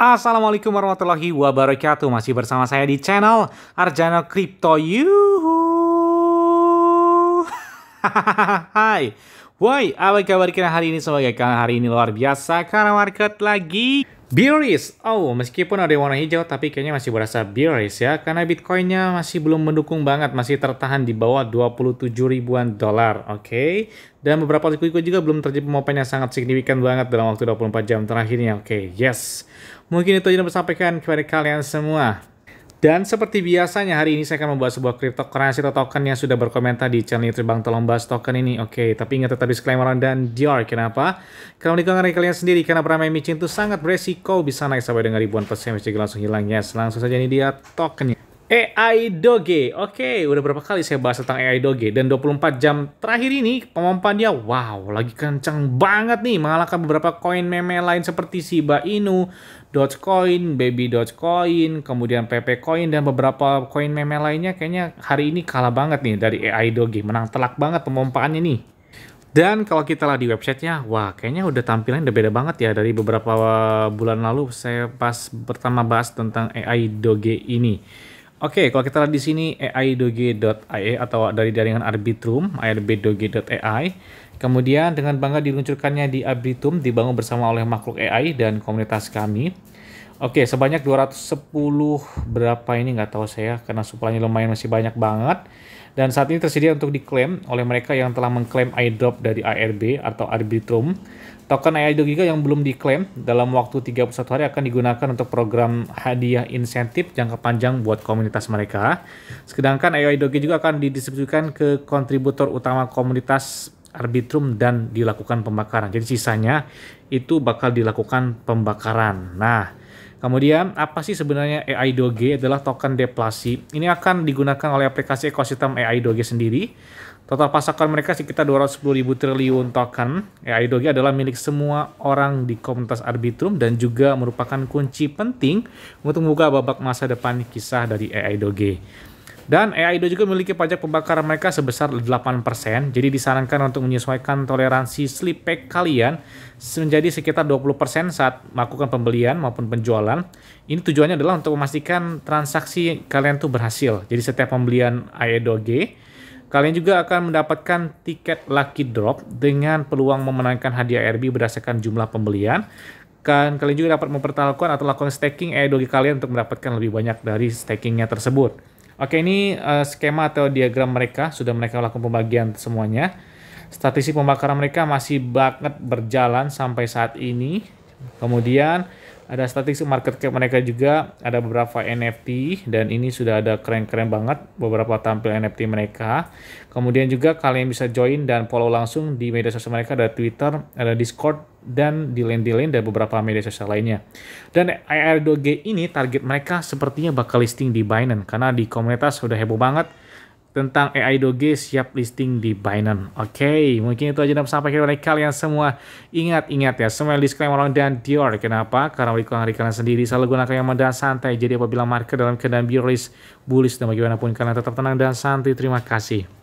Assalamualaikum warahmatullahi wabarakatuh. Masih bersama saya di channel Arjana Crypto. Yuhu. Hai. Woi, apa kabar kalian hari ini? Semoga kalian hari ini luar biasa karena market lagi Bearish, oh meskipun ada warna hijau tapi kayaknya masih berasa bearish ya karena Bitcoinnya masih belum mendukung banget masih tertahan di bawah 27 ribuan dolar oke okay? dan beberapa liquid juga belum terjadi pemopan yang sangat signifikan banget dalam waktu 24 jam terakhirnya oke okay, yes mungkin itu aja yang saya sampaikan kepada kalian semua dan seperti biasanya hari ini saya akan membahas sebuah cryptocurrency atau token yang sudah berkomentar di channel YouTube Bang Tolong Bahas Token ini. Oke, okay, tapi ingat tetap disclaimer dan DR. Kenapa? Kalau di dari kalian sendiri karena beramai micin itu sangat beresiko bisa naik sampai dengan ribuan persen bisa langsung hilang. Yes, langsung saja ini dia tokennya. AI Doge. Oke, okay, udah berapa kali saya bahas tentang AI Doge dan 24 jam terakhir ini pemampannya wow, lagi kencang banget nih mengalahkan beberapa koin meme lain seperti Shiba Inu, Dogecoin, Baby Dogecoin, kemudian PP Coin dan beberapa koin meme lainnya kayaknya hari ini kalah banget nih dari AI Doge. Menang telak banget pemompaannya nih. Dan kalau kita lihat di websitenya, wah kayaknya udah tampilannya udah beda banget ya dari beberapa uh, bulan lalu saya pas pertama bahas tentang AI Doge ini. Oke, okay, kalau kita lihat di sini ai aidoge.ai atau dari jaringan Arbitrum, arbdoge.ai. Kemudian dengan bangga diluncurkannya di Arbitrum dibangun bersama oleh makhluk AI dan komunitas kami. Oke, okay, sebanyak 210 berapa ini nggak tahu saya karena suplainya lumayan masih banyak banget dan saat ini tersedia untuk diklaim oleh mereka yang telah mengklaim iDrop dari ARB atau Arbitrum. Token AIDO Giga yang belum diklaim dalam waktu 31 hari akan digunakan untuk program hadiah insentif jangka panjang buat komunitas mereka. Sedangkan AIDO Giga juga akan didistribusikan ke kontributor utama komunitas arbitrum dan dilakukan pembakaran. Jadi sisanya itu bakal dilakukan pembakaran. Nah, Kemudian, apa sih sebenarnya AI Doge adalah token deplasi. Ini akan digunakan oleh aplikasi ekosistem AI Doge sendiri. Total pasokan mereka sekitar 210 ribu triliun token. AI Doge adalah milik semua orang di komunitas Arbitrum dan juga merupakan kunci penting untuk membuka babak masa depan kisah dari AI Doge. Dan Eido juga memiliki pajak pembakaran mereka sebesar 8%. Jadi disarankan untuk menyesuaikan toleransi sleep pack kalian menjadi sekitar 20% saat melakukan pembelian maupun penjualan. Ini tujuannya adalah untuk memastikan transaksi kalian tuh berhasil. Jadi setiap pembelian Eido G, kalian juga akan mendapatkan tiket lucky drop dengan peluang memenangkan hadiah RB berdasarkan jumlah pembelian kan kalian juga dapat mempertahankan atau lakukan staking G kalian untuk mendapatkan lebih banyak dari stakingnya tersebut. Oke, ini uh, skema atau diagram mereka. Sudah mereka lakukan pembagian semuanya. Statistik pembakaran mereka masih banget berjalan sampai saat ini. Kemudian ada statistik market cap mereka juga, ada beberapa NFT dan ini sudah ada keren-keren banget beberapa tampil NFT mereka. Kemudian juga kalian bisa join dan follow langsung di media sosial mereka ada Twitter, ada Discord dan di lain-lain dan beberapa media sosial lainnya. Dan IR2G ini target mereka sepertinya bakal listing di Binance karena di komunitas sudah heboh banget tentang AI Doge siap listing di Binance. Oke, okay, mungkin itu aja yang sampaikan oleh kalian semua. Ingat-ingat ya, semua disclaimer dan Dior. Kenapa? Karena oleh hari kalian sendiri selalu gunakan yang dan santai. Jadi apabila market dalam keadaan bearish, bullish dan bagaimanapun kalian tetap tenang dan santai. Terima kasih.